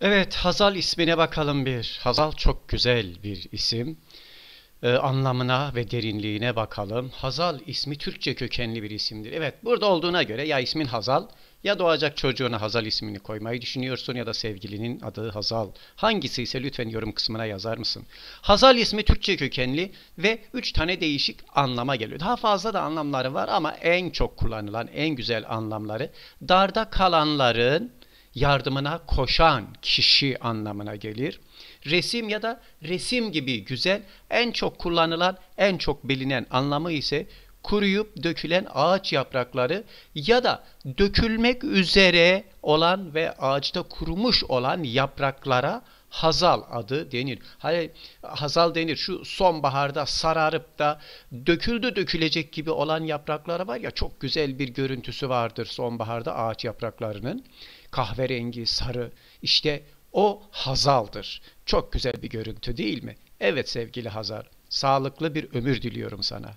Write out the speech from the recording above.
Evet, Hazal ismine bakalım bir. Hazal çok güzel bir isim. Ee, anlamına ve derinliğine bakalım. Hazal ismi Türkçe kökenli bir isimdir. Evet, burada olduğuna göre ya ismin Hazal ya doğacak çocuğuna Hazal ismini koymayı düşünüyorsun ya da sevgilinin adı Hazal. Hangisi ise lütfen yorum kısmına yazar mısın? Hazal ismi Türkçe kökenli ve üç tane değişik anlama geliyor. Daha fazla da anlamları var ama en çok kullanılan, en güzel anlamları darda kalanların yardımına koşan kişi anlamına gelir. Resim ya da resim gibi güzel en çok kullanılan, en çok bilinen anlamı ise kuruyup dökülen ağaç yaprakları ya da dökülmek üzere olan ve ağaçta kurumuş olan yapraklara hazal adı denir. Hayır, hazal denir. Şu sonbaharda sararıp da döküldü dökülecek gibi olan yaprakları var ya çok güzel bir görüntüsü vardır sonbaharda ağaç yapraklarının. Kahverengi, sarı. İşte o hazaldır. Çok güzel bir görüntü değil mi? Evet sevgili Hazar, sağlıklı bir ömür diliyorum sana.